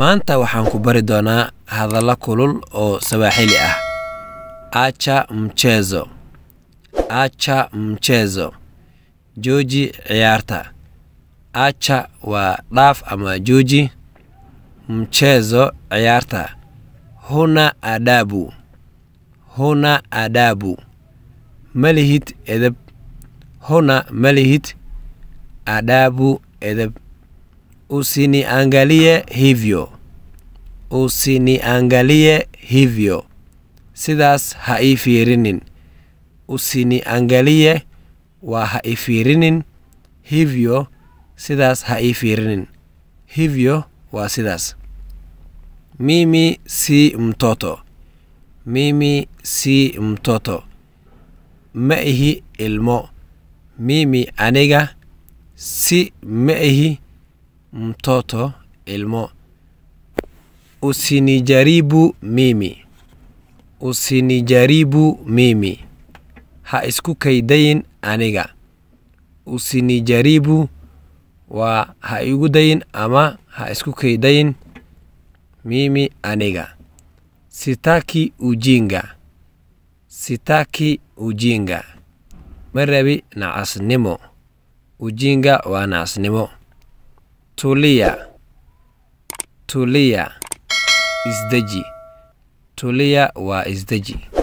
maanta waxaan ku bari doonaa hadalla kulul oo sawaaxili ah acha mchezo acha mchezo jooji ciyaarta acha waa dhaaf ama jooji mchezo ciyaarta huna adaabu huna adaabu malihid edeb huna malihid adaabu edeb usiniangalie hivyo usiniangalie hivyo sidaas ha ii fiirinin usiniangalie waa ha ifiirinin hivyo sidaas ha ii fiirinin hivyo waa sidaas mimi si mtoto mimi si mtoto ma ihi ilmo mimi aniga si ma ihi mtoto ilmo usinijaribu mimi usinijaribu mimi ha isku kaydayin aniga usinijaribu waa ha igu dayin ama ha isku kaydayin mimi aniga sitaki ujinga sitaki ujinga ma rabi nacasnimo ujinga waa nacasnimo tuliya tuliya isdeji tuliya waa isdeji